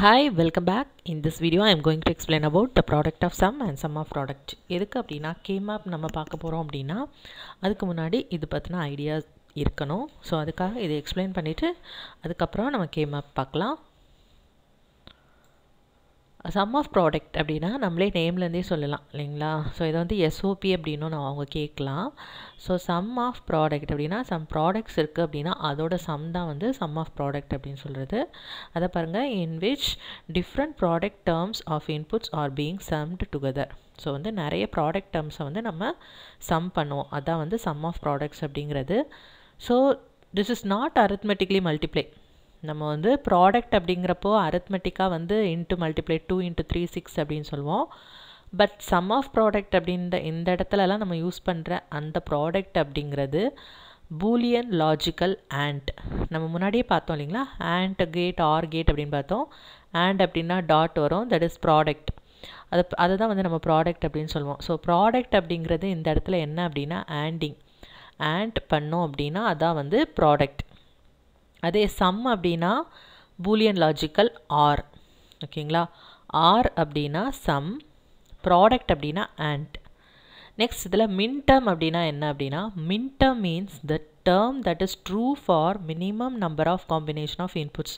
Hi welcome back in this video I am going to explain about the product of sum and sum of product எதுக்கு அப்படின்னா game app நம்ம பார்க்க போகிறோம் அப்படின்னா அதுக்கு முன்னாடி இது பற்றின ஐடியா இருக்கணும் ஸோ அதுக்காக இதை எக்ஸ்பிளைன் பண்ணிவிட்டு அதுக்கப்புறம் நம்ம கேம் ஆப் பார்க்கலாம் சம் ஆஃப் ப்ராடக்ட் அப்படின்னா நம்மளே நேம்லேருந்தே சொல்லலாம் இல்லைங்களா ஸோ இதை வந்து எஸ்ஓபி அப்படின்னும் நான் அவங்க கேட்கலாம் ஸோ சம் ஆஃப் ப்ராடக்ட் அப்படின்னா சம் ப்ராடக்ட்ஸ் இருக்குது அப்படின்னா அதோட சம் தான் வந்து சம் ஆஃப் ப்ராடக்ட் அப்படின்னு சொல்கிறது அதை பாருங்கள் in which different product terms of inputs are being summed together so வந்து நிறைய ப்ராடக்ட் டேர்ம்ஸை வந்து நம்ம சம் பண்ணுவோம் அதான் வந்து சம் ஆஃப் ப்ராடக்ட்ஸ் அப்படிங்கிறது so this is not arithmetically multiply நம்ம வந்து ப்ராடக்ட் அப்படிங்கிறப்போ அரத்மெட்டிக்காக வந்து into multiply two into three six அப்படின்னு சொல்லுவோம் பட் சம் ஆஃப் ப்ராடக்ட் அப்படின்ற இந்த இடத்துலலாம் நம்ம யூஸ் பண்ணுற அந்த ப்ராடக்ட் அப்படிங்கிறது பூலியன் லாஜிக்கல் ஆண்ட் நம்ம முன்னாடியே பார்த்தோம் இல்லைங்களா ஆண்ட் கேட் ஆர் கேட் அப்படின்னு பார்த்தோம் ஆண்ட் அப்படின்னா டாட் வரும் தட் இஸ் ப்ராடக்ட் அது அதை தான் வந்து நம்ம ப்ராடக்ட் அப்படின்னு சொல்லுவோம் ஸோ ப்ராடக்ட் அப்படிங்கிறது இந்த இடத்துல என்ன அப்படின்னா ஆண்டிங் ஆண்ட் பண்ணோம் அப்படின்னா அதான் வந்து ப்ராடக்ட் அதே சம் அப்படின்னா பூலியன் லாஜிக்கல் ஆர் ஓகேங்களா ஆர் அப்படின்னா சம் ப்ராடக்ட் அப்படின்னா ஆண்ட் நெக்ஸ்ட் இதில் மின்டம் அப்படின்னா என்ன அப்படின்னா minterm means the term that is true for minimum number of combination of inputs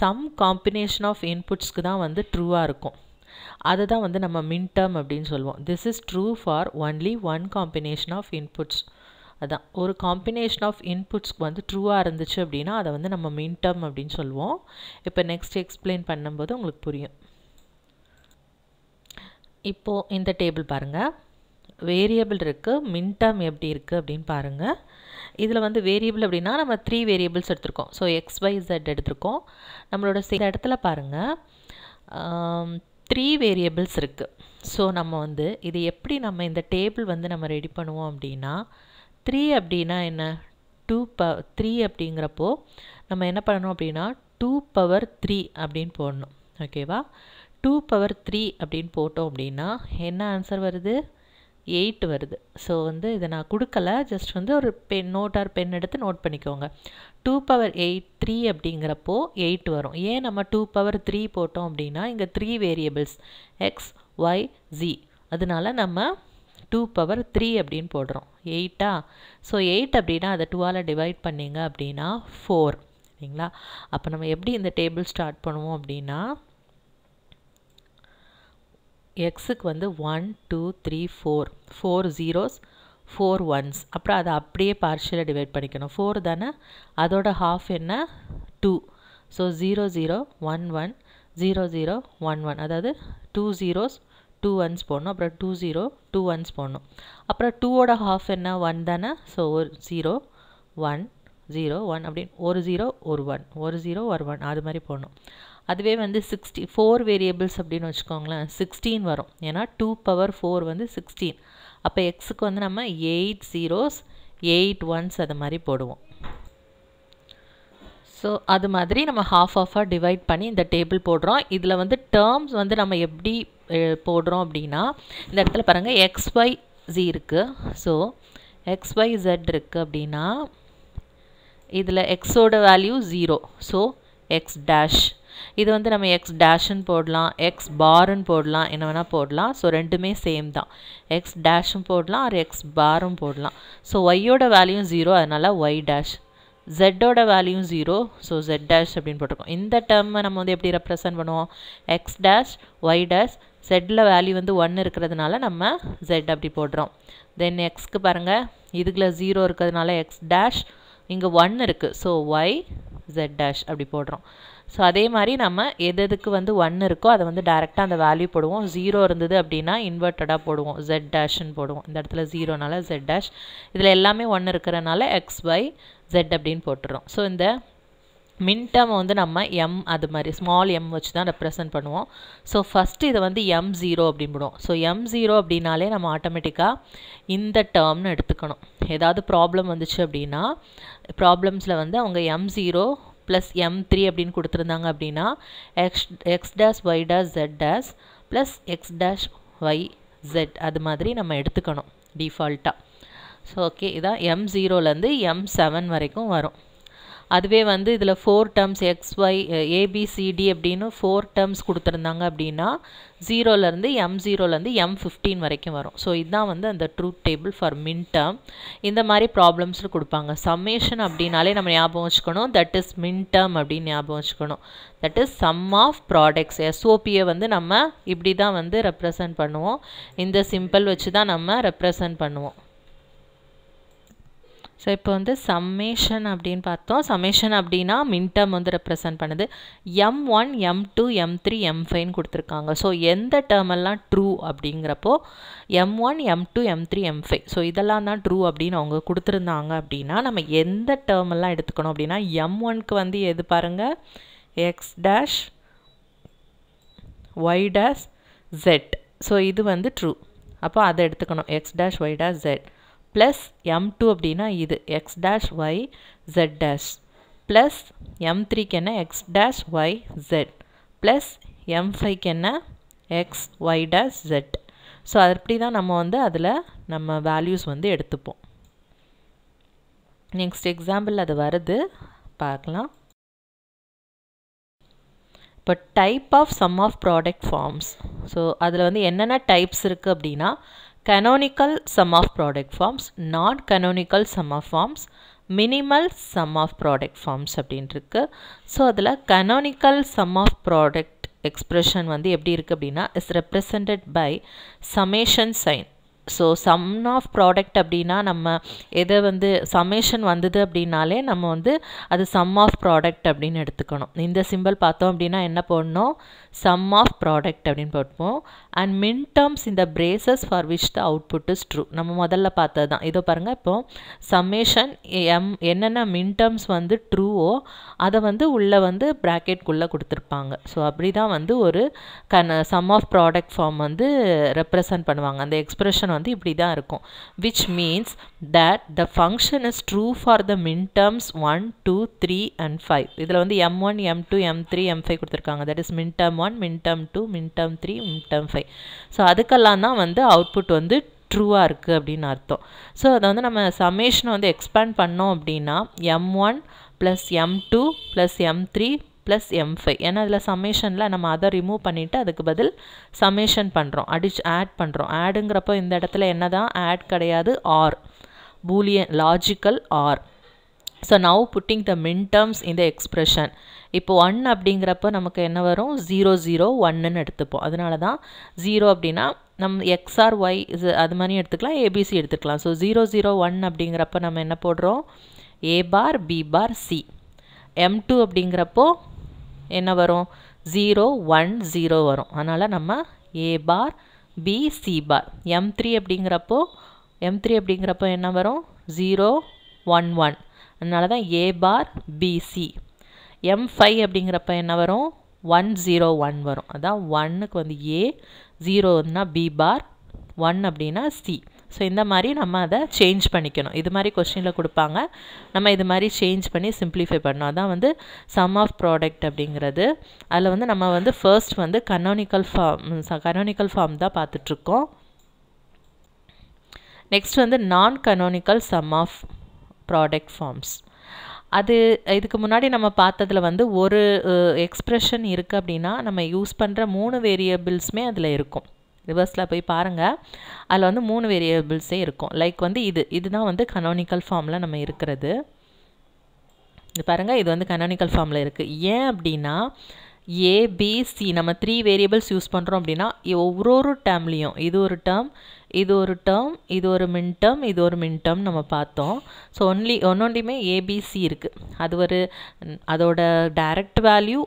sum combination of இன்புட்ஸ்க்கு தான் வந்து ட்ரூவாக இருக்கும் அதை தான் வந்து நம்ம மின்டர்ம் அப்படின்னு சொல்லுவோம் this is true for only one combination of inputs அதுதான் ஒரு காம்பினேஷன் ஆஃப் இன்புட்ஸ்க்கு வந்து ட்ரூவாக இருந்துச்சு அப்படின்னா அதை வந்து நம்ம மின் டேர்ம் அப்படின்னு சொல்லுவோம் இப்போ நெக்ஸ்ட் எக்ஸ்பிளைன் பண்ணும்போது உங்களுக்கு புரியும் இப்போது இந்த டேபிள் பாருங்கள் வேரியபிள் இருக்குது மின்டம் எப்படி இருக்குது அப்படின்னு பாருங்கள் இதில் வந்து வேரியபிள் அப்படின்னா நம்ம த்ரீ வேரியபிள்ஸ் எடுத்திருக்கோம் ஸோ எக்ஸ் ஒய் ஜெட் எடுத்திருக்கோம் நம்மளோட சில இடத்துல பாருங்கள் த்ரீ வேரியபிள்ஸ் இருக்குது ஸோ நம்ம வந்து இது எப்படி நம்ம இந்த டேபிள் வந்து நம்ம ரெடி பண்ணுவோம் அப்படின்னா த்ரீ அப்படின்னா என்ன டூ ப த்ரீ அப்படிங்கிறப்போ நம்ம என்ன பண்ணணும் அப்படின்னா டூ பவர் த்ரீ அப்படின்னு போடணும் ஓகேவா டூ பவர் த்ரீ அப்படின்னு போட்டோம் அப்படின்னா என்ன ஆன்சர் வருது எயிட் வருது ஸோ வந்து இதை நான் கொடுக்கல ஜஸ்ட் வந்து ஒரு பென் நோட் ஆர் பென் எடுத்து நோட் பண்ணிக்கோங்க டூ பவர் எயிட் த்ரீ அப்படிங்கிறப்போ எயிட் வரும் ஏன் நம்ம டூ பவர் த்ரீ போட்டோம் அப்படின்னா இங்கே three variables X Y Z அதனால நம்ம டூ பவர் த்ரீ அப்படின்னு போடுறோம் எயிட்டா ஸோ எயிட் அப்படின்னா அதை டூவால் டிவைட் பண்ணிங்க அப்படின்னா ஃபோர் சரிங்களா அப்போ நம்ம எப்படி இந்த டேபிள் ஸ்டார்ட் பண்ணுவோம் அப்படின்னா எக்ஸுக்கு வந்து one two three four four zeros four ones அப்புறம் அதை அப்படியே பார்ஷியலாக டிவைட் பண்ணிக்கணும் ஃபோர் தானே அதோட ஹாஃப் என்ன two so zero zero one one zero zero one one அதாவது டூ ஜீரோஸ் டூ ஒன்ஸ் போடணும் அப்புறம் டூ ஜீரோ டூ ஒன்ஸ் போடணும் அப்புறம் டூவோட ஹாஃப் என்ன ஒன் தானே ஸோ ஒரு ஜீரோ ஒன் ஜீரோ ஒன் அப்படின்னு ஒரு ஜீரோ ஒரு ஒன் ஒரு ஜீரோ ஒரு ஒன் அது மாதிரி போடணும் அதுவே வந்து சிக்ஸ்டி ஃபோர் வேரியபிள்ஸ் அப்படின்னு வச்சுக்கோங்களேன் சிக்ஸ்டீன் வரும் ஏன்னா டூ பவர் ஃபோர் வந்து சிக்ஸ்டீன் அப்போ எக்ஸுக்கு வந்து நம்ம எயிட் ஜீரோஸ் எயிட் ஒன்ஸ் அது மாதிரி போடுவோம் ஸோ அது மாதிரி நம்ம ஹாஃப் ஆஃபாக டிவைட் பண்ணி இந்த டேபிள் போடுறோம் இதில் வந்து டேர்ம்ஸ் வந்து நம்ம எப்படி போடுறோம் அப்படின்னா இந்த இடத்துல பாருங்கள் எக்ஸ் ஒய் ஜி இருக்குது ஸோ எக்ஸ் ஒய் ஜெட் இருக்குது அப்படின்னா இதில் எக்ஸோட value zero so X dash இது வந்து நம்ம எக்ஸ் டேஷ்னு போடலாம் எக்ஸ் பாருன்னு போடலாம் என்ன வேணால் போடலாம் ஸோ ரெண்டுமே சேம் தான் எக்ஸ் டேஷும் போடலாம் ஒரு எக்ஸ் பாரும் போடலாம் ஸோ ஒய்யோட வேல்யூ ஜீரோ அதனால் ஒய் டேஷ் ஜெட்டோட value zero so Z dash அப்படின்னு போட்டிருக்கோம் இந்த டேர்மை நம்ம வந்து எப்படி ரெப்ரசன்ட் பண்ணுவோம் எக்ஸ் டேஷ் ஒய் டேஷ் செட்டில் வேல்யூ வந்து ஒன்று இருக்கிறதுனால நம்ம ஜெட் அப்படி போடுறோம் தென் எக்ஸ்க்கு பாருங்கள் இதுக்குள்ள ஜீரோ இருக்கிறதுனால எக்ஸ் டேஷ் இங்கே ஒன் இருக்குது ஸோ ஒய் ஜெட் டேஷ் அப்படி போடுறோம் ஸோ அதே மாதிரி நம்ம எது எதுக்கு வந்து ஒன் இருக்கோ அதை வந்து டேரெக்டாக அந்த வேல்யூ போடுவோம் ஜீரோ இருந்தது அப்படின்னா இன்வெர்ட்டடாக போடுவோம் ஜெட் டேஷ்னு போடுவோம் இந்த இடத்துல ஜீரோனால ஜெட் டேஷ் இதில் எல்லாமே ஒன்று இருக்கிறதுனால எக்ஸ் ஒய் ஜெட் அப்படின்னு போட்டுடுறோம் ஸோ இந்த மின் டேர்மை வந்து நம்ம எம் அது மாதிரி ஸ்மால் எம் வச்சு தான் ரெப்ரசன்ட் பண்ணுவோம் ஸோ ஃபஸ்ட்டு இதை வந்து எம் ஜீரோ அப்படின்படுவோம் ஸோ எம் ஜீரோ அப்படின்னாலே நம்ம ஆட்டோமேட்டிக்காக இந்த டேர்ம்னு எடுத்துக்கணும் ஏதாவது ப்ராப்ளம் வந்துச்சு அப்படின்னா ப்ராப்ளம்ஸில் வந்து அவங்க M zero plus M three அப்படின்னு கொடுத்துருந்தாங்க அப்படின்னா X X dash Y dash Z dash plus X dash Y Z அது மாதிரி நம்ம எடுத்துக்கணும் டிஃபால்ட்டாக ஸோ ஓகே இதான் எம் ஜீரோலேருந்து எம் செவன் வரைக்கும் வரும் அதுவே வந்து இதில் four terms X Y A B C D அப்படின்னு ஃபோர் டேர்ம்ஸ் கொடுத்துருந்தாங்க அப்படின்னா ஜீரோலேருந்து எம் ஜீரோலேருந்து எம் ஃபிஃப்டீன் வரைக்கும் வரும் ஸோ இதுதான் வந்து அந்த truth table for minterm இந்த மாதிரி ப்ராப்ளம்ஸில் கொடுப்பாங்க சம்மேஷன் அப்படின்னாலே நம்ம ஞாபகம் வச்சுக்கணும் தட் இஸ் மின் டேர்ம் அப்படின்னு ஞாபகம் வச்சுக்கணும் that is sum of products எஸ்ஓபியை வந்து நம்ம இப்படி தான் வந்து ரெப்ரசன்ட் பண்ணுவோம் இந்த சிம்பிள் வச்சு தான் நம்ம ரெப்ரசன்ட் பண்ணுவோம் ஸோ இப்போ வந்து சம்மேஷன் அப்படின்னு பார்த்தோம் சம்மேஷன் அப்படின்னா மின்டம் வந்து ரெப்ரசன்ட் பண்ணுது M one M two M three M ஃபைன்னு கொடுத்துருக்காங்க ஸோ எந்த டேர்மெல்லாம் ட்ரூ அப்படிங்கிறப்போ M one M two M three M five so இதெல்லாம் தான் ட்ரூ அப்படின்னு அவங்க கொடுத்துருந்தாங்க அப்படின்னா நம்ம எந்த டேர்மெல்லாம் எடுத்துக்கணும் அப்படின்னா எம் ஒன்க்கு வந்து எது பாருங்கள் X dash Y dash Z so இது வந்து ட்ரூ அப்போ அதை எடுத்துக்கணும் X dash Y dash Z plus M two அப்படின்னா இது X dash Y Z dash plus M த்ரீக்கு என்ன X dash Y Z plus M ஃபைவ்க்கு என்ன X Y dash Z so அது அப்படி தான் நம்ம வந்து அதில் நம்ம வேல்யூஸ் வந்து எடுத்துப்போம் நெக்ஸ்ட் எக்ஸாம்பிள் அது வருது பார்க்கலாம் இப்போ type of sum of product forms so அதில் வந்து என்னென்ன டைப்ஸ் இருக்குது அப்படின்னா canonical sum of product forms non-canonical sum of forms minimal sum of product forms அப்படின்ட்டுருக்கு ஸோ அதில் canonical sum of product expression வந்து எப்படி இருக்குது அப்படின்னா is represented by summation sign so sum of product அப்படின்னா நம்ம எதை வந்து சமேஷன் வந்தது அப்படின்னாலே நம்ம வந்து அது சம் ஆஃப் ப்ராடக்ட் அப்படின்னு எடுத்துக்கணும் இந்த symbol பார்த்தோம் அப்படின்னா என்ன போடணும் சம் ஆஃப் ப்ராடக்ட் அப்படின்னு பார்ப்போம் அண்ட் மின் டேர்ம்ஸ் இந்த braces for which the output is true நம்ம முதல்ல பார்த்தது தான் இதோ பாருங்கள் இப்போது சம்மேஷன் எம் என்னென்ன மின் டேர்ம்ஸ் வந்து ட்ரூவோ அதை வந்து உள்ளே வந்து ப்ராக்கெட்குள்ளே கொடுத்துருப்பாங்க ஸோ அப்படி தான் வந்து ஒரு கன் சம் ஆஃப் ப்ராடக்ட் ஃபார்ம் வந்து ரெப்ரசன்ட் பண்ணுவாங்க அந்த எக்ஸ்ப்ரெஷன் வந்து இப்படி தான் இருக்கும் which means that the function is true for the minterms one two three and five இதில் வந்து M one M two M three M five கொடுத்துருக்காங்க that is minterm one minterm two minterm three minterm five so அதுக்கெல்லாம் தான் வந்து output வந்து ட்ரூவாக இருக்குது அப்படின்னு அர்த்தம் ஸோ அதை வந்து நம்ம சமேஷனை வந்து எக்ஸ்பேண்ட் பண்ணோம் அப்படின்னா M one plus M two plus M three plus M five ஏன்னா அதில் சமேஷனில் நம்ம அதை ரிமூவ் பண்ணிவிட்டு அதுக்கு பதில் சமேஷன் பண்ணுறோம் அடிச்சு ஆட் பண்ணுறோம் ஆடுங்கிறப்போ இந்த இடத்துல என்ன தான் ஆட் கிடையாது OR Boolean logical OR so now putting the minterms இந்த எக்ஸ்ப்ரெஷன் இப்போ ஒன் அப்படிங்கிறப்ப நமக்கு என்ன வரும் ஜீரோ ஜீரோ ஒன்னுன்னு எடுத்துப்போம் அதனால தான் ஜீரோ அப்படின்னா நம் எக்ஸ்ஆர் ஒய் இது அது மாதிரி எடுத்துக்கலாம் ஏபிசி எடுத்துக்கலாம் ஸோ ஜீரோ ஜீரோ ஒன் அப்படிங்கிறப்ப நம்ம என்ன போடுறோம் A bar B bar C M two அப்படிங்கிறப்போ என்ன வரும் ஜீரோ ஒன் ஜீரோ வரும் அதனால் நம்ம A bar B C bar M three அப்படிங்கிறப்போ எம் த்ரீ அப்படிங்கிறப்போ என்ன வரும் ஜீரோ ஒன் ஒன் அதனால தான் A bar B C M five அப்படிங்கிறப்ப என்ன வரும் ஒன் ஜீரோ ஒன் வரும் அதான் ஒன்னுக்கு வந்து ஏ ஜீரோன்னா பி பார் ஒன் அப்படின்னா சி ஸோ இந்த மாதிரி நம்ம அதை சேஞ்ச் பண்ணிக்கணும் இது மாதிரி கொஸ்டினில் கொடுப்பாங்க நம்ம இது மாதிரி சேஞ்ச் பண்ணி சிம்ப்ளிஃபை பண்ணோம் அதான் வந்து சம் ஆஃப் ப்ராடக்ட் அப்படிங்கிறது அதில் வந்து நம்ம வந்து ஃபர்ஸ்ட் வந்து கனோனிக்கல் ஃபார்ம் கனோனிக்கல் ஃபார்ம் தான் பார்த்துட்ருக்கோம் நெக்ஸ்ட் வந்து non canonical sum of product forms அது இதுக்கு முன்னாடி நம்ம பார்த்ததில் வந்து ஒரு எக்ஸ்ப்ரெஷன் இருக்குது அப்படின்னா நம்ம யூஸ் பண்ணுற மூணு வேரியபிள்ஸுமே அதில் இருக்கும் ரிவர்ஸில் போய் பாருங்கள் அதில் வந்து மூணு வேரியபிள்ஸே இருக்கும் லைக் வந்து இது இதுதான் வந்து கனோனிக்கல் ஃபார்மில் நம்ம இருக்கிறது இது பாருங்கள் இது வந்து கனோனிக்கல் ஃபார்மில் இருக்குது ஏன் அப்படின்னா ஏபிசி நம்ம த்ரீ வேரியபிள்ஸ் யூஸ் பண்ணுறோம் அப்படின்னா ஒவ்வொரு டேம்லேயும் இது ஒரு டேர்ம் இது ஒரு டேர்ம் இது ஒரு மின் டேர்ம் இது ஒரு மின் டேர்ம் நம்ம பார்த்தோம் ஸோ ஒன்லி ஒன்னொன்றையுமே ஏபிசி இருக்குது அது ஒரு அதோட direct value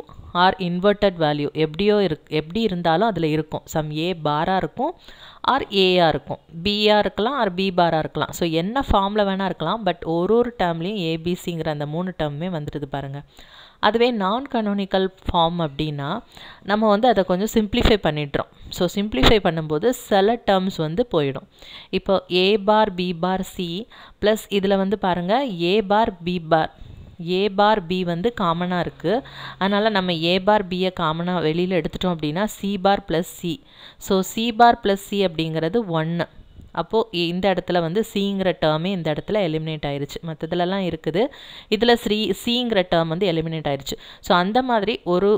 or inverted value எப்படியோ இருக் எப்படி இருந்தாலும் அதில் இருக்கும் சம் ஏ பாராக இருக்கும் ஆர் ஏஆ இருக்கும் பிஆ இருக்கலாம் ஆர் பி பாராக இருக்கலாம் ஸோ என்ன ஃபார்மில் வேணால் இருக்கலாம் பட் ஒரு ஒரு டேர்ம்லேயும் ஏபிசிங்கிற அந்த மூணு டேர்முமே வந்துடுது பாருங்கள் அதுவே நான் கனோனிக்கல் ஃபார்ம் அப்படின்னா நம்ம வந்து அதை கொஞ்சம் சிம்ப்ளிஃபை பண்ணிடுறோம் ஸோ சிம்ப்ளிஃபை பண்ணும்போது சில டேர்ம்ஸ் வந்து போயிடும் இப்போ A bar B bar C plus இதில் வந்து பாருங்கள் ஏ பார் பி பார் ஏ பார் பி வந்து காமனாக இருக்குது அதனால் நம்ம ஏ பார் பியை காமனாக வெளியில் எடுத்துட்டோம் அப்படின்னா C bar plus C so C bar plus C அப்படிங்கிறது ஒன்று அப்போது இந்த இடத்துல வந்து சிங்கிற டேர்மே இந்த இடத்துல எலிமினேட் ஆயிடுச்சு மற்றதுலலாம் இருக்குது இதில் ஸ்ரீ சிங்கிற டேர்ம் வந்து எலிமினேட் ஆயிடுச்சு ஸோ அந்த மாதிரி ஒரு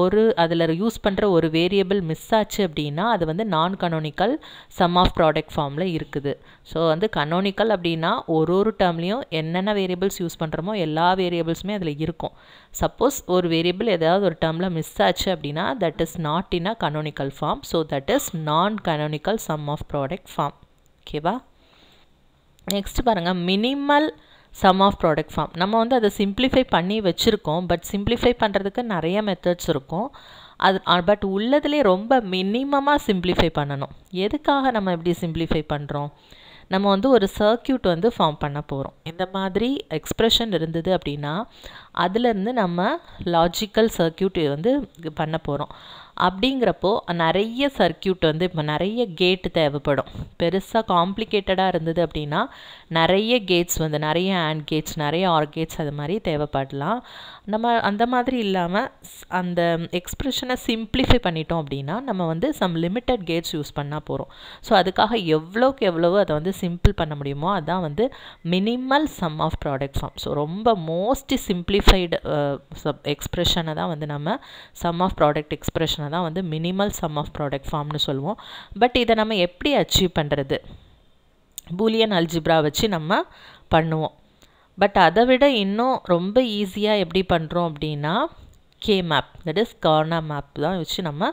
ஒரு அதில் யூஸ் பண்ணுற ஒரு வேரியபிள் மிஸ் ஆச்சு அப்படின்னா அது வந்து non canonical sum of product ஃபார்மில் இருக்குது ஸோ வந்து கனோனிக்கல் அப்படின்னா ஒரு ஒரு டேர்ம்லேயும் என்னென்ன வேரியபிள்ஸ் யூஸ் பண்ணுறோமோ எல்லா வேரியபிள்ஸுமே அதில் இருக்கும் சப்போஸ் ஒரு வேரியபிள் ஏதாவது ஒரு டேர்மில் மிஸ் ஆச்சு அப்படின்னா that is not in a canonical form so that is non canonical sum of product form ஓகேவா நெக்ஸ்ட் பாருங்கள் minimal sum of product form நம்ம வந்து அதை சிம்ப்ளிஃபை பண்ணி வச்சுருக்கோம் பட் சிம்ப்ளிஃபை பண்ணுறதுக்கு நிறைய மெத்தட்ஸ் இருக்கும் அது பட் உள்ளதுலேயே ரொம்ப மினிமமாக சிம்ப்ளிஃபை பண்ணணும் எதுக்காக நம்ம எப்படி சிம்ப்ளிஃபை பண்ணுறோம் நம்ம வந்து ஒரு சர்க்கியூட் வந்து ஃபார்ம் பண்ண போகிறோம் இந்த மாதிரி எக்ஸ்ப்ரெஷன் இருந்தது அப்படின்னா அதுலேருந்து நம்ம லாஜிக்கல் சர்க்கியூட் வந்து பண்ண போகிறோம் அப்படிங்கிறப்போ நிறைய சர்க்கியூட் வந்து இப்போ நிறைய கேட்டு தேவைப்படும் பெருசாக காம்ப்ளிகேட்டடாக இருந்தது அப்படின்னா நிறைய கேட்ஸ் வந்து நிறைய ஆண்ட் கேட்ஸ் நிறைய ஆர் கேட்ஸ் அது மாதிரி தேவைப்படலாம் நம்ம அந்த மாதிரி இல்லாமல் அந்த எக்ஸ்ப்ரெஷனை சிம்ப்ளிஃபை பண்ணிட்டோம் அப்படின்னா நம்ம வந்து சம் லிமிட்டட் கேட்ஸ் யூஸ் பண்ணால் போகிறோம் ஸோ அதுக்காக எவ்வளோக்கு எவ்வளவோ அதை வந்து சிம்பிள் பண்ண முடியுமோ அதுதான் வந்து minimal sum of product form so ரொம்ப மோஸ்ட் சிம்பிளி சிம்பிளிஃபைடு சப் எக்ஸ்ப்ரெஷனை தான் வந்து நம்ம சம் ஆஃப் ப்ராடக்ட் எக்ஸ்ப்ரெஷனை தான் வந்து மினிமல் சம் ஆஃப் ப்ராடக்ட் ஃபார்ம்னு சொல்லுவோம் பட் இதை நம்ம எப்படி அச்சீவ் பண்ணுறது பூலியன் அல்ஜிப்ரா வச்சு நம்ம பண்ணுவோம் பட் அதை விட இன்னும் ரொம்ப ஈஸியாக எப்படி பண்ணுறோம் அப்படின்னா K map that is Karnaugh map தான் வச்சு நம்ம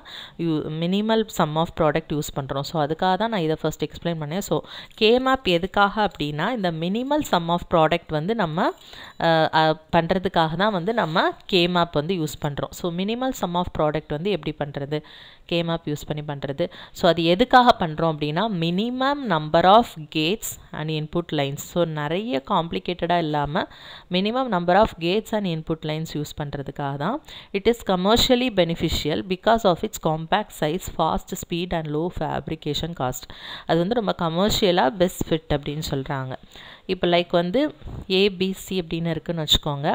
you minimal sum of product use பண்ணுறோம் ஸோ அதுக்காக தான் நான் இதை ஃபஸ்ட் எக்ஸ்பிளைன் பண்ணேன் ஸோ கே மேப் எதுக்காக அப்படின்னா இந்த மினிமல் சம் ஆஃப் ப்ராடக்ட் வந்து நம்ம பண்ணுறதுக்காக தான் வந்து நம்ம கே மேப் வந்து யூஸ் பண்ணுறோம் so minimal sum of product வந்து எப்படி பண்ணுறது கே மேப் யூஸ் பண்ணி பண்ணுறது ஸோ அது எதுக்காக பண்ணுறோம் அப்படின்னா minimum number of gates and input lines so நிறைய காம்ப்ளிகேட்டடாக இல்லாமல் minimum number of gates and input lines use பண்ணுறதுக்காக தான் It is commercially beneficial because of its compact size, fast speed and low fabrication cost. அது வந்து ரொம்ப கமர்ஷியலாக best fit அப்படின்னு சொல்கிறாங்க இப்போ லைக் வந்து ஏபிசி அப்படின்னு இருக்குதுன்னு வச்சுக்கோங்க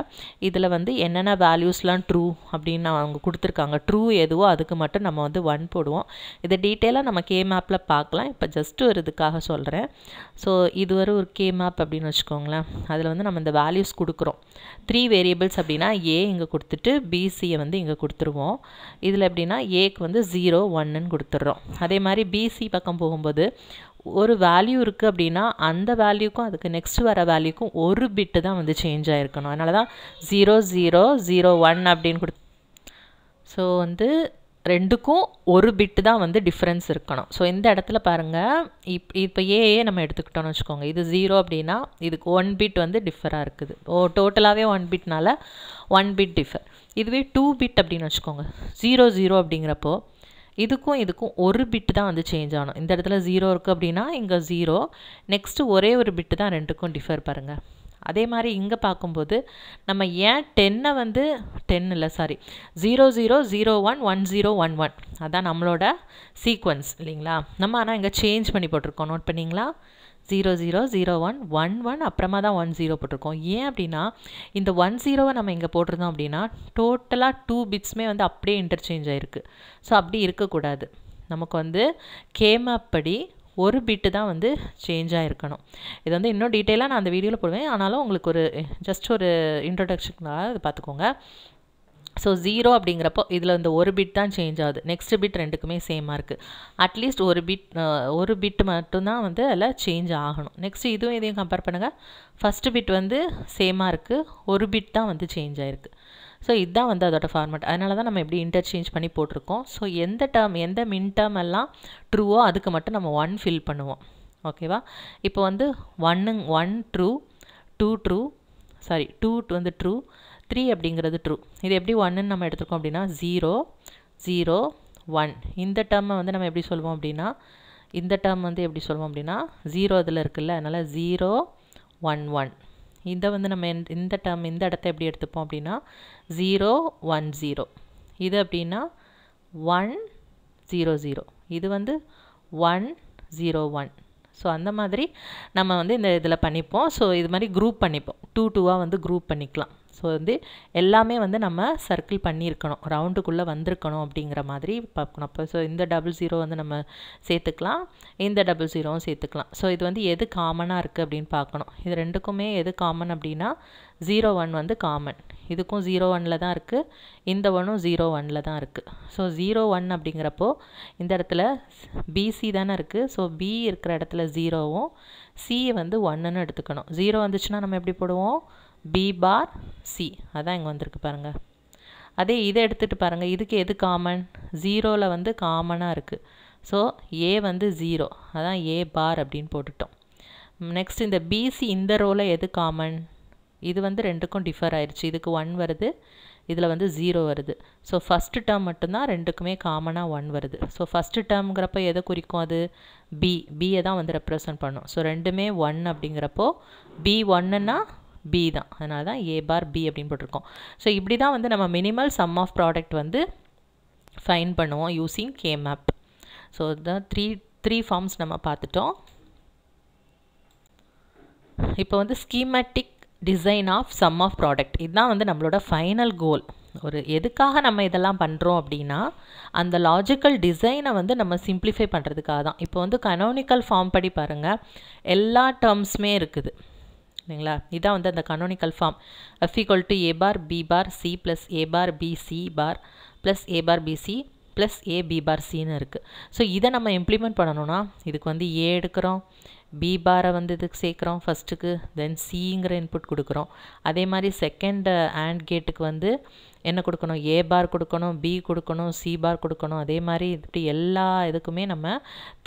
இதில் வந்து என்னென்ன வேல்யூஸ்லாம் ட்ரூ அப்படின்னு அவங்க கொடுத்துருக்காங்க ட்ரூ எதுவோ அதுக்கு மட்டும் நம்ம வந்து ஒன் போடுவோம் இதை டீட்டெயிலாக நம்ம கே மேப்பில் பார்க்கலாம் இப்போ ஜஸ்ட்டு ஒரு இதுக்காக சொல்கிறேன் ஸோ இது ஒரு கே மேப் அப்படின்னு வச்சுக்கோங்களேன் அதில் வந்து நம்ம இந்த வேல்யூஸ் கொடுக்குறோம் த்ரீ வேரியபிள்ஸ் அப்படின்னா ஏ இங்கே கொடுத்துட்டு பிசியை வந்து இங்கே கொடுத்துருவோம் இதில் எப்படின்னா ஏக்கு வந்து ஜீரோ ஒன்னுன்னு கொடுத்துட்றோம் அதே மாதிரி பிசி பக்கம் போகும்போது ஒரு வேல்யூ இருக்குது அப்படின்னா அந்த வேல்யூக்கும் அதுக்கு நெக்ஸ்ட் வர வேல்யூக்கும் ஒரு பிட்டு தான் வந்து சேஞ்ச் ஆகிருக்கணும் அதனால தான் ஜீரோ ஜீரோ ஜீரோ ஒன் அப்படின்னு கொடு ஸோ வந்து ரெண்டுக்கும் ஒரு பிட்டு தான் வந்து டிஃப்ரென்ஸ் இருக்கணும் ஸோ இந்த இடத்துல பாருங்கள் இப் இப்போ ஏஏ நம்ம எடுத்துக்கிட்டோம்னு வச்சுக்கோங்க இது ஜீரோ அப்படின்னா இதுக்கு ஒன் பிட் வந்து டிஃபராக இருக்குது ஓ டோட்டலாகவே ஒன் பிட்னால ஒன் பிட் டிஃபர் இதுவே டூ பிட் அப்படின்னு வச்சுக்கோங்க ஜீரோ ஜீரோ அப்படிங்கிறப்போ இதுக்கும் இதுக்கும் ஒரு பிட்டு தான் வந்து சேஞ்ச் ஆகணும் இந்த இடத்துல ஜீரோ இருக்குது அப்படின்னா இங்கே ஜீரோ நெக்ஸ்ட்டு ஒரே ஒரு பிட்டு தான் ரெண்டுக்கும் டிஃபர் பாருங்கள் அதே மாதிரி இங்கே பார்க்கும்போது நம்ம ஏன் டென்னை வந்து டென் இல்லை sorry zero zero zero one one zero one one அதான் நம்மளோட சீக்வன்ஸ் இல்லைங்களா நம்ம ஆனால் இங்கே சேஞ்ச் பண்ணி போட்டிருக்கோம் நோட் பண்ணிங்களா zero zero zero one one one அப்புறமா தான் ஒன் ஜீரோ போட்டிருக்கோம் ஏன் அப்படின்னா இந்த ஒன் ஜீரோவை நம்ம இங்கே போட்டிருந்தோம் அப்படின்னா டோட்டலாக டூ பிட்ஸுமே வந்து அப்படியே இன்டர்சேஞ்ச் ஆகிருக்கு ஸோ அப்படி இருக்கக்கூடாது நமக்கு வந்து கேமப்படி ஒரு பிட்டு தான் வந்து சேஞ்சாக இருக்கணும் இது வந்து இன்னும் டீட்டெயிலாக நான் அந்த வீடியோவில் போடுவேன் ஆனாலும் உங்களுக்கு ஒரு ஜஸ்ட் ஒரு இன்ட்ரொடக்ஷனாக இது பார்த்துக்கோங்க ஸோ ஜீரோ அப்படிங்கிறப்போ இதில் இந்த ஒரு பிட் தான் சேஞ்ச் ஆகுது நெக்ஸ்ட் பிட் ரெண்டுக்குமே சேமாக இருக்குது அட்லீஸ்ட் ஒரு பிட் ஒரு பிட் மட்டும்தான் வந்து அதில் சேஞ்ச் ஆகணும் நெக்ஸ்ட் இதுவும் இதையும் கம்பேர் பண்ணுங்கள் ஃபஸ்ட்டு பிட் வந்து சேமாக இருக்குது ஒரு பிட் தான் வந்து சேஞ்ச் ஆகிருக்கு ஸோ இதுதான் வந்து அதோட ஃபார்மேட் அதனால தான் நம்ம எப்படி இன்டர்சேஞ்ச் பண்ணி போட்டிருக்கோம் ஸோ எந்த டேர்ம் எந்த மின் டேர்ம் எல்லாம் ட்ரூவோ அதுக்கு மட்டும் நம்ம ஒன் ஃபில் பண்ணுவோம் ஓகேவா இப்போ வந்து ஒன்னு one true two true sorry two வந்து ட்ரூ த்ரீ அப்படிங்கிறது ட்ரூ இது எப்படி ஒன்றுன்னு நம்ம எடுத்துருக்கோம் அப்படின்னா ஜீரோ ஜீரோ ஒன் இந்த டேர்மை வந்து நம்ம எப்படி சொல்லுவோம் அப்படின்னா இந்த டேர்ம் வந்து எப்படி சொல்லுவோம் அப்படின்னா ஜீரோ இதில் இருக்குல்ல அதனால் ஜீரோ ஒன் ஒன் இதை வந்து நம்ம இந்த டேர்ம் இந்த இடத்த எப்படி எடுத்துப்போம் அப்படின்னா ஜீரோ ஒன் ஜீரோ இது அப்படின்னா ஒன் ஜீரோ ஜீரோ இது வந்து ஒன் ஜீரோ ஒன் ஸோ அந்த மாதிரி நம்ம வந்து இந்த இதில் பண்ணிப்போம் ஸோ இது மாதிரி குரூப் பண்ணிப்போம் டூ டூவாக வந்து குரூப் பண்ணிக்கலாம் ஸோ வந்து எல்லாமே வந்து நம்ம சர்க்கிள் பண்ணியிருக்கணும் ரவுண்டுக்குள்ளே வந்திருக்கணும் அப்படிங்கிற மாதிரி பார்க்கணும் அப்போ ஸோ இந்த டபுள் ஜீரோ வந்து நம்ம சேர்த்துக்கலாம் இந்த டபுள் ஜீரோவும் சேர்த்துக்கலாம் ஸோ இது வந்து எது காமனாக இருக்குது அப்படின்னு பார்க்கணும் இது ரெண்டுக்குமே எது காமன் அப்படின்னா ஜீரோ ஒன் வந்து காமன் இதுக்கும் ஜீரோ ஒனில் தான் இருக்குது இந்த ஒன்றும் ஜீரோ ஒனில் தான் இருக்குது ஸோ ஜீரோ ஒன் அப்படிங்கிறப்போ இந்த இடத்துல பிசி தானே இருக்குது ஸோ பி இருக்கிற இடத்துல ஜீரோவும் சி வந்து ஒன்றுன்னு எடுத்துக்கணும் ஜீரோ வந்துச்சுன்னா நம்ம எப்படி போடுவோம் பி பார் சி அதான் இங்கே வந்திருக்கு பாருங்கள் அதே இதை எடுத்துகிட்டு பாருங்கள் இதுக்கு எது காமன் ஜீரோவில் வந்து காமனாக இருக்குது ஸோ ஏ வந்து ஜீரோ அதான் ஏ பார் அப்படின்னு போட்டுட்டோம் நெக்ஸ்ட் இந்த பிசி இந்த ரோவில் எது காமன் இது வந்து ரெண்டுக்கும் டிஃபர் ஆயிடுச்சு இதுக்கு ஒன் வருது இதில் வந்து ஜீரோ வருது ஸோ ஃபஸ்ட்டு டேர்ம் மட்டும்தான் ரெண்டுக்குமே காமனாக ஒன் வருது ஸோ ஃபஸ்ட்டு டேர்ம்ங்கிறப்ப எதை குறிக்கும் அது பி பியை தான் வந்து ரெப்ரசன்ட் பண்ணும் ஸோ ரெண்டுமே ஒன் அப்படிங்கிறப்போ பி ஒன்றுன்னா பி தான் அதனால தான் ஏ பார் பி அப்படின்னு போட்டிருக்கோம் ஸோ இப்படி தான் வந்து நம்ம மினிமல் சம் ஆஃப் ப்ராடக்ட் வந்து ஃபைன் பண்ணுவோம் யூஸிங் கே மேப் ஸோ இதுதான் த்ரீ த்ரீ ஃபார்ம்ஸ் நம்ம பார்த்துட்டோம் இப்போ வந்து schematic design of sum of product இதுதான் வந்து நம்மளோட ஃபைனல் கோல் ஒரு எதுக்காக நம்ம இதெல்லாம் பண்ணுறோம் அப்படின்னா அந்த லாஜிக்கல் டிசைனை வந்து நம்ம சிம்ப்ளிஃபை பண்ணுறதுக்காக தான் இப்போ வந்து கனோனிக்கல் ஃபார்ம் படி பாருங்கள் எல்லா டேர்ம்ஸுமே இருக்குது இல்லைங்களா இதான் வந்து அந்த canonical form F equal to A bar B bar C plus A bar B C bar plus A bar B C plus A B bar சின்னு இருக்குது ஸோ இதை நம்ம இம்ப்ளிமெண்ட் பண்ணணும்னா இதுக்கு வந்து ஏ எடுக்கிறோம் பி பாரை வந்து இதுக்கு சேர்க்குறோம் ஃபஸ்ட்டுக்கு தென் சிங்கிற இன்புட் கொடுக்குறோம் அதே மாதிரி செகண்ட் ஆண்ட் கேட்டுக்கு வந்து என்ன கொடுக்கணும் ஏ பார் கொடுக்கணும் பி கொடுக்கணும் சி பார் கொடுக்கணும் அதே மாதிரி இப்படி எல்லா இதுக்குமே நம்ம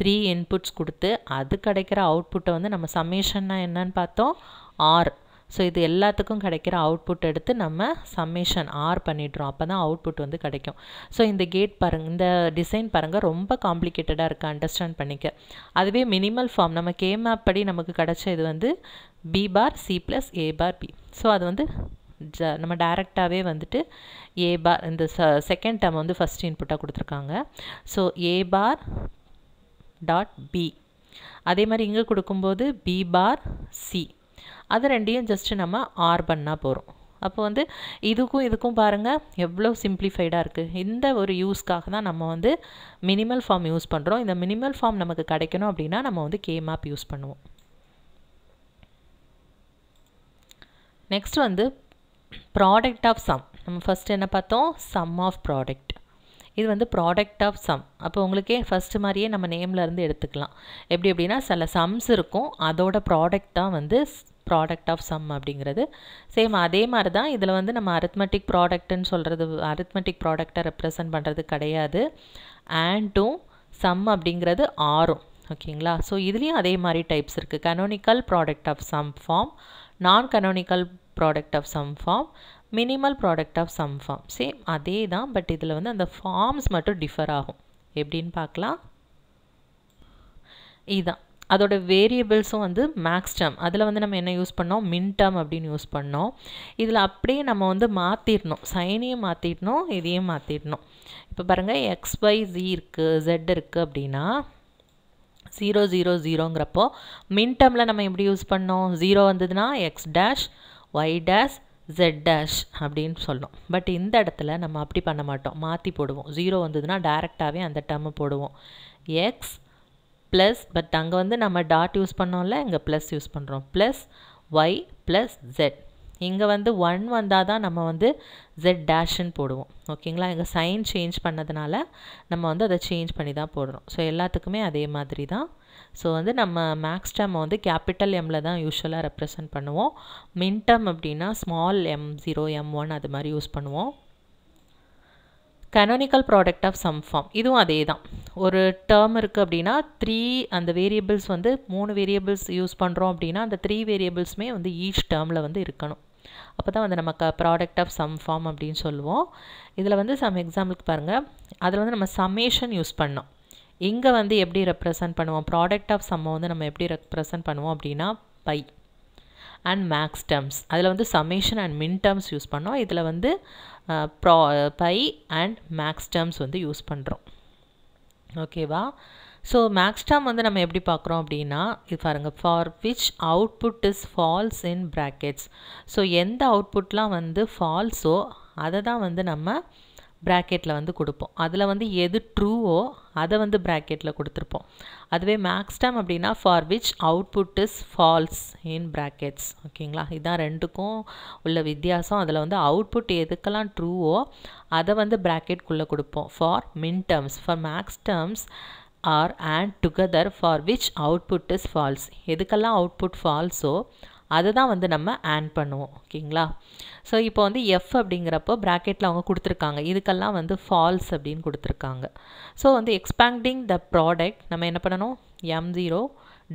த்ரீ இன்புட்ஸ் கொடுத்து அது கிடைக்கிற அவுட்புட்டை வந்து நம்ம சமேஷன்னா என்னன்னு பார்த்தோம் ஆர் ஸோ இது எல்லாத்துக்கும் கிடைக்கிற அவுட்புட் எடுத்து நம்ம சம்மேஷன் ஆர் பண்ணிடுறோம் அப்போ தான் அவுட்புட் வந்து கிடைக்கும் ஸோ இந்த கேட் பாருங்கள் இந்த டிசைன் பாருங்கள் ரொம்ப காம்ப்ளிகேட்டடாக இருக்குது அண்டர்ஸ்டாண்ட் பண்ணிக்க அதுவே மினிமல் ஃபார்ம் நம்ம கே படி நமக்கு கிடைச்ச இது வந்து B bar C plus A bar B so அது வந்து ஜ நம்ம டைரெக்டாகவே வந்துட்டு ஏ பார் இந்த ச செகண்ட் டேர்ம் வந்து ஃபஸ்ட் இன்புட்டாக கொடுத்துருக்காங்க so A bar dot B அதே மாதிரி இங்கே கொடுக்கும்போது பி பார் சி அது ரெண்டையும் ஜஸ்ட்டு நம்ம ஆர் பண்ணால் போகிறோம் அப்போ வந்து இதுக்கும் இதுக்கும் பாருங்கள் எவ்வளோ சிம்ப்ளிஃபைடாக இருக்குது இந்த ஒரு யூஸ்க்காக தான் நம்ம வந்து மினிமல் ஃபார்ம் யூஸ் பண்ணுறோம் இந்த மினிமல் ஃபார்ம் நமக்கு கிடைக்கணும் அப்படின்னா நம்ம வந்து கே மேப் யூஸ் பண்ணுவோம் நெக்ஸ்ட் வந்து ப்ராடக்ட் ஆஃப் சம் நம்ம ஃபஸ்ட் என்ன பார்த்தோம் சம் ஆஃப் ப்ராடக்ட் இது வந்து ப்ராடக்ட் ஆஃப் சம் அப்போ உங்களுக்கே ஃபஸ்ட்டு மாதிரியே நம்ம நேம்லேருந்து எடுத்துக்கலாம் எப்படி அப்படின்னா சில சம்ஸ் இருக்கும் அதோட ப்ராடக்ட் தான் வந்து ப்ராடக்ட் ஆஃப் சம் அப்படிங்கிறது சேம் அதே மாதிரி தான் இதில் வந்து நம்ம அரித்மெட்டிக் ப்ராடக்ட்டுன்னு சொல்கிறது அரித்மெட்டிக் ப்ராடக்டை ரெப்ரசன்ட் பண்ணுறது கிடையாது ஆண்டும் சம் அப்படிங்கிறது ஆறும் ஓகேங்களா ஸோ இதுலேயும் அதே மாதிரி டைப்ஸ் இருக்குது canonical product of sum form non canonical product of sum form minimal product of sum form same அதே தான் பட் இதில் வந்து அந்த ஃபார்ம்ஸ் மட்டும் டிஃபர் ஆகும் எப்படின்னு பார்க்கலாம் இதுதான் அதோட வேரியபிள்ஸும் வந்து மேக்ஸ் டேம் அதில் வந்து நம்ம என்ன யூஸ் பண்ணோம் மின் டேம் அப்படின்னு யூஸ் பண்ணோம் இதில் அப்படியே நம்ம வந்து மாற்றிடணும் சைனையும் மாற்றிடணும் இதையும் மாற்றிடணும் இப்போ பாருங்கள் எக்ஸ் பை ஜி இருக்குது ஜெட் இருக்குது அப்படின்னா ஜீரோ ஜீரோ ஜீரோங்கிறப்போ மின் டேமில் நம்ம எப்படி யூஸ் பண்ணோம் ஜீரோ வந்ததுன்னா X dash Y dash Z dash அப்படின்னு சொல்லும் பட் இந்த இடத்துல நம்ம அப்படி பண்ண மாட்டோம் மாற்றி போடுவோம் ஜீரோ வந்ததுன்னா டேரெக்டாகவே அந்த டேர்மை போடுவோம் எக்ஸ் ப்ளஸ் பட் அங்கே வந்து நம்ம டாட் யூஸ் பண்ணோம்ல இங்கே ப்ளஸ் யூஸ் பண்ணுறோம் ப்ளஸ் ஒய் ப்ளஸ் ஜெட் இங்கே வந்து ஒன் வந்தால் தான் நம்ம வந்து ஜெட் டேஷ்ன்னு போடுவோம் ஓகேங்களா இங்கே சைன் சேஞ்ச் பண்ணதுனால நம்ம வந்து அதை சேஞ்ச் பண்ணி தான் போடுறோம் ஸோ எல்லாத்துக்குமே அதே மாதிரி தான் ஸோ வந்து நம்ம மேக்ஸ் டேம்மை வந்து கேபிட்டல் எம்மில் தான் யூஸ்வலாக ரெப்ரசன்ட் பண்ணுவோம் மின்டம் அப்படின்னா small M zero M one அது மாதிரி யூஸ் பண்ணுவோம் canonical product of sum form இதுவும் அதே தான் ஒரு டேர்ம் இருக்குது அப்படின்னா த்ரீ அந்த வேரியபிள்ஸ் வந்து மூணு வேரியபிள்ஸ் யூஸ் பண்ணுறோம் அப்படின்னா அந்த த்ரீ வேரியபிள்ஸுமே வந்து ஈச் டேர்மில் வந்து இருக்கணும் அப்போ தான் வந்து நமக்கு ப்ராடக்ட் ஆஃப் சம் ஃபார்ம் அப்படின்னு சொல்லுவோம் இதில் வந்து சம் எக்ஸாம்பிளுக்கு பாருங்கள் அதில் வந்து நம்ம சமேஷன் யூஸ் பண்ணோம் இங்கே வந்து எப்படி ரெப்ரசன்ட் பண்ணுவோம் ப்ராடக்ட் ஆஃப் சம்மை வந்து நம்ம எப்படி ரெப்ரசன்ட் பண்ணுவோம் அப்படின்னா பை அண்ட் மேக்ஸ் டேர்ம்ஸ் அதில் வந்து சமேஷன் அண்ட் மின் டேர்ம்ஸ் யூஸ் பண்ணோம் இதில் வந்து ப்ரா பை அண்ட் மேக்ஸ் டேர்ம்ஸ் வந்து யூஸ் பண்ணுறோம் ஓகேவா ஸோ மேக்ஸ் டேர்ம் வந்து நம்ம எப்படி பார்க்குறோம் அப்படின்னா இது பாருங்கள் for which output is false in brackets so எந்த அவுட்புட்லாம் வந்து ஃபால்ஸோ அதை தான் வந்து நம்ம ப்ராக்கெட்டில் வந்து கொடுப்போம் அதில் வந்து எது ட்ரூவோ அதை வந்து ப்ராக்கெட்டில் கொடுத்துருப்போம் அதுவே மேக்ஸ் டைம் அப்படின்னா for which output is false in brackets ஓகேங்களா இதுதான் ரெண்டுக்கும் உள்ள வித்தியாசம் அதில் வந்து அவுட்புட் எதுக்கெல்லாம் ட்ரூவோ அதை வந்து ப்ராக்கெட்குள்ளே கொடுப்போம் for min terms for max terms or and together for which output is false எதுக்கெல்லாம் அவுட்புட் ஃபால்ஸோ அதை தான் வந்து நம்ம ஆன் பண்ணுவோம் ஓகேங்களா ஸோ இப்போ வந்து எஃப் அப்படிங்கிறப்போ ப்ராக்கெட்டில் அவங்க கொடுத்துருக்காங்க இதுக்கெல்லாம் வந்து ஃபால்ஸ் அப்படின்னு கொடுத்துருக்காங்க ஸோ வந்து எக்ஸ்பேண்டிங் த ப்ராடக்ட் நம்ம என்ன பண்ணணும் எம் ஜீரோ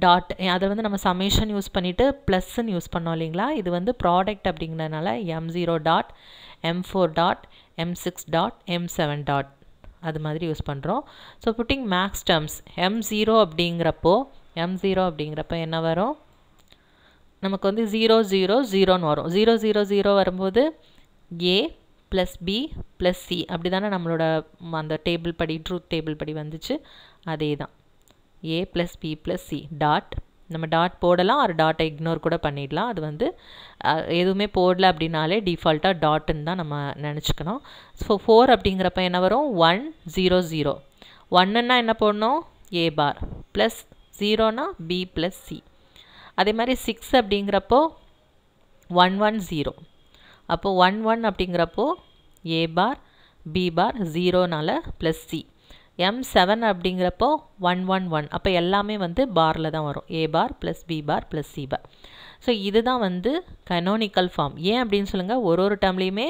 டாட் அதை வந்து நம்ம சமேஷன் யூஸ் பண்ணிவிட்டு ப்ளஸ்ன்னு யூஸ் பண்ணோம் இல்லைங்களா இது வந்து ப்ராடக்ட் அப்படிங்கிறதுனால M zero dot M four dot M six dot M seven dot அது மாதிரி யூஸ் பண்ணுறோம் so putting max terms M zero அப்படிங்கிறப்போ எம் ஜீரோ அப்படிங்கிறப்ப என்ன வரும் நமக்கு வந்து ஜீரோ ஜீரோ ஜீரோன்னு வரும் ஜீரோ ஜீரோ ஜீரோ வரும்போது A plus B plus C அப்படி தானே நம்மளோட அந்த டேபிள் படி ட்ரூத் டேபிள் படி வந்துச்சு அதே தான் A plus B plus C dot நம்ம டாட் போடலாம் ஒரு டாட்டை இக்னோர் கூட பண்ணிடலாம் அது வந்து எதுவுமே போடல அப்படின்னாலே டிஃபால்ட்டாக டாட்டுன்னு தான் நம்ம நினச்சிக்கணும் ஸோ ஃபோர் அப்படிங்கிறப்ப என்ன வரும் ஒன் ஜீரோ ஜீரோ ஒன்னுன்னா என்ன போடணும் ஏ பார் ப்ளஸ் ஜீரோனா பி ப்ளஸ் சி அதே மாதிரி சிக்ஸ் அப்படிங்கிறப்போ ஒன் ஒன் ஜீரோ அப்போது ஒன் ஒன் அப்படிங்கிறப்போ ஏ பார் பி பார் ஜீரோனால ப்ளஸ் சி எம் செவன் அப்படிங்கிறப்போ ஒன் ஒன் ஒன் அப்போ எல்லாமே வந்து பாரில் தான் வரும் A bar plus B bar plus C bar so இதுதான் வந்து கனோனிக்கல் ஃபார்ம் ஏன் அப்படின்னு சொல்லுங்கள் ஒரு ஒரு டேர்ம்லேயுமே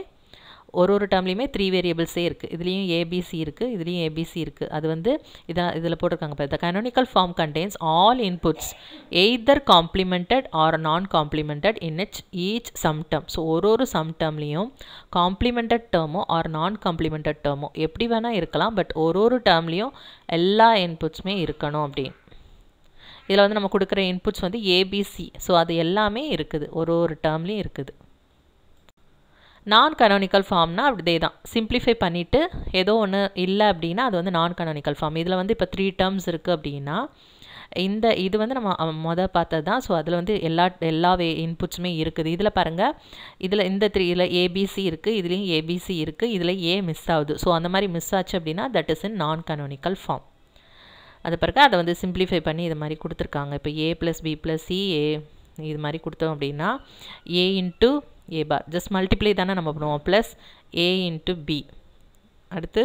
ஒரு ஒரு டேர்ம்லேயுமே த்ரீ வேரியபிள்ஸே இருக்குது இதுலேயும் ஏபிசி இருக்குது இதுலேயும் ஏபிசி இருக்குது அது வந்து இதான் இதில் போட்டிருக்காங்க இப்போ canonical form contains all inputs either complemented or non complemented in each each sum term so ஒரு ஒரு சம் டேர்ம்லேயும் காம்ப்ளிமெண்டட் டேர்மோ ஆர் நான் காம்ப்ளிமெண்டட் டேர்மோ எப்படி வேணால் இருக்கலாம் பட் ஒரு ஒரு டேர்ம்லேயும் எல்லா இன்புட்ஸுமே இருக்கணும் அப்படின்னு இதில் வந்து நம்ம கொடுக்குற இன்புட்ஸ் வந்து ஏபிசி ஸோ அது எல்லாமே இருக்குது ஒரு ஒரு டேர்ம்லேயும் இருக்குது நான் கனோனிக்கல் ஃபார்ம்னா அப்படிதே தான் சிம்ப்ளிஃபை பண்ணிவிட்டு ஏதோ ஒன்று இல்லை அப்படின்னா அது வந்து நான் கனோனிக்கல் ஃபார்ம் இதில் வந்து இப்போ த்ரீ டேர்ம்ஸ் இருக்குது அப்படின்னா இந்த இது வந்து நம்ம மொதல் பார்த்தது தான் ஸோ அதில் வந்து எல்லா எல்லா வே இன்புட்ஸுமே இருக்குது இதில் பாருங்கள் இதில் இந்த த்ரீ இதில் ஏபிசி இருக்குது இதுலேயும் ஏபிசி இருக்குது இதில் ஏ மிஸ் ஆகுது ஸோ அந்த மாதிரி மிஸ் ஆச்சு அப்படின்னா தட் இஸ் இன் நான் கனோனிக்கல் ஃபார்ம் அது பிறகு அதை வந்து சிம்ப்ளிஃபை பண்ணி இது மாதிரி கொடுத்துருக்காங்க இப்போ A plus B plus C A இது மாதிரி கொடுத்தோம் அப்படின்னா A into A bar just multiply தானே நம்ம பண்ணுவோம் ப்ளஸ் ஏ இன்ட்டு பி அடுத்து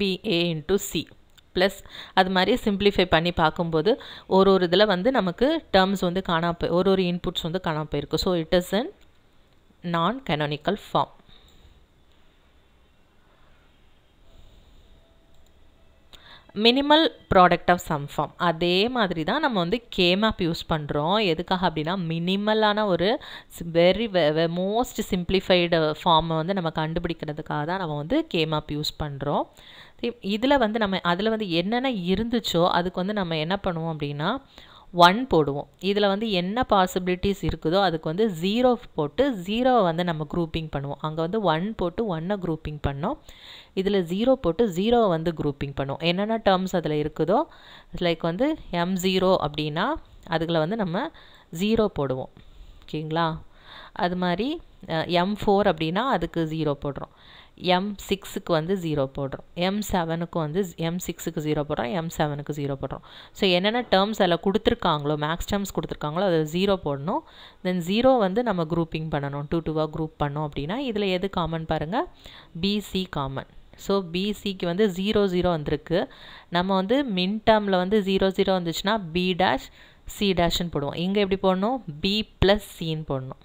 B A into C plus அது மாதிரி சிம்பிளிஃபை பண்ணி பார்க்கும்போது ஒரு ஒரு இதில் வந்து நமக்கு டேர்ம்ஸ் வந்து காணா போய் ஒரு ஒரு இன்புட்ஸ் வந்து காணா போயிருக்கும் so it is an non canonical form minimal product of sum form அதே மாதிரி தான் நம்ம வந்து கேமாப் யூஸ் பண்ணுறோம் எதுக்காக அப்படின்னா மினிமலான ஒரு வெரி மோஸ்ட் சிம்பிளிஃபைடு ஃபார்மை வந்து நம்ம கண்டுபிடிக்கிறதுக்காக தான் நம்ம வந்து கேமாப் யூஸ் பண்ணுறோம் இதில் வந்து நம்ம அதில் வந்து என்னென்ன இருந்துச்சோ அதுக்கு வந்து நம்ம என்ன பண்ணுவோம் அப்படின்னா ஒன் போடுவோம் இதில் வந்து என்ன பாசிபிலிட்டிஸ் இருக்குதோ அதுக்கு வந்து ஜீரோ போட்டு ஜீரோவை வந்து நம்ம குரூப்பிங் பண்ணுவோம் அங்கே வந்து ஒன் போட்டு ஒன்னை குரூப்பிங் பண்ணோம் இதில் ஜீரோ போட்டு ஜீரோவை வந்து குரூப்பிங் பண்ணும் என்னென்ன டேர்ம்ஸ் அதில் இருக்குதோ லைக் வந்து எம் ஜீரோ அப்படின்னா அதுகளை வந்து நம்ம ஜீரோ போடுவோம் ஓகேங்களா அது மாதிரி எம் ஃபோர் அப்படின்னா அதுக்கு ஜீரோ போடுறோம் எம் சிக்ஸுக்கு வந்து ஜீரோ போடுறோம் எம் செவனுக்கு வந்து எம் சிக்ஸுக்கு ஜீரோ போடுறோம் எம் செவனுக்கு ஜீரோ போடுறோம் ஸோ என்னென்ன டேர்ம்ஸ் அதில் கொடுத்துருக்காங்களோ மேக்ஸ் டேர்ம்ஸ் கொடுத்துருக்காங்களோ அதை ஜீரோ போடணும் தென் ஜீரோ வந்து நம்ம குரூப்பிங் பண்ணணும் டூ டூவாக குரூப் பண்ணோம் அப்படின்னா இதில் எது காமன் பாருங்கள் பிசி காமன் ஸோ பிசிக்கு வந்து ஜீரோ ஜீரோ வந்திருக்கு நம்ம வந்து மின் டேர்மில் வந்து ஜீரோ ஜீரோ வந்துச்சுன்னா பி டேஷ் சி டேஷ்னு போடுவோம் இங்கே எப்படி போடணும் பி ப்ளஸ் சின்னு போடணும்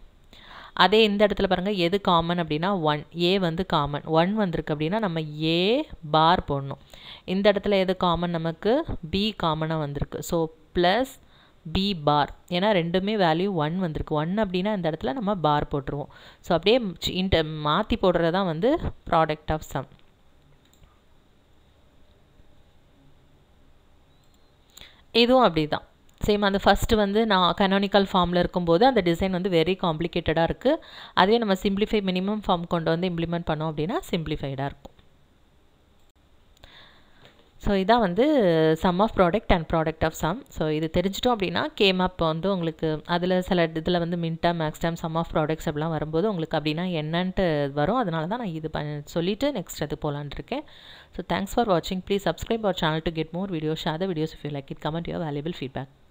அதே இந்த இடத்துல பாருங்கள் எது காமன் அப்படின்னா ஒன் ஏ வந்து காமன் ஒன் வந்திருக்கு அப்படின்னா நம்ம ஏ பார் போடணும் இந்த இடத்துல எது காமன் நமக்கு பி காமனாக வந்திருக்கு ஸோ ப்ளஸ் பி பார் ஏன்னா ரெண்டுமே வேல்யூ ஒன் வந்திருக்கு ஒன் அப்படின்னா இந்த இடத்துல நம்ம பார் போட்டுருவோம் ஸோ அப்படியே இன்ட மாற்றி போடுறது தான் வந்து ப்ராடக்ட் ஆஃப் சம் இதுவும் அப்படி தான் சேம் அந்த ஃபஸ்ட்டு வந்து நான் கனோனிக்கல் ஃபார்மில் இருக்கும்போது அந்த டிசைன் வந்து வெரி காம்ப்ளிகேட்டடாக இருக்குது அதே நம்ம சிம்ப்ளிஃபை மினிமம் ஃபார்ம் கொண்டு வந்து இம்ப்ளிமெண்ட் பண்ணோம் அப்படின்னா சிம்ப்ளிஃபைடாக இருக்கும் ஸோ இதான் வந்து sum of product and product of sum so இது தெரிஞ்சிட்டோம் அப்படின்னா கேம் அப் வந்து உங்களுக்கு அதில் சில இதில் வந்து மின்டா max term sum of products அப்படிலாம் வரும்போது உங்களுக்கு அப்படின்னா என்னன்ட்டு வரும் அதனால தான் நான் இது ப சொல்லிவிட்டு நெக்ஸ்ட் அது போகலான் இருக்கேன் ஸோ தேங்க்ஸ் ஃபார் வாட்சிங் please subscribe our channel to get more video share the videos if you like it comment you valuable feedback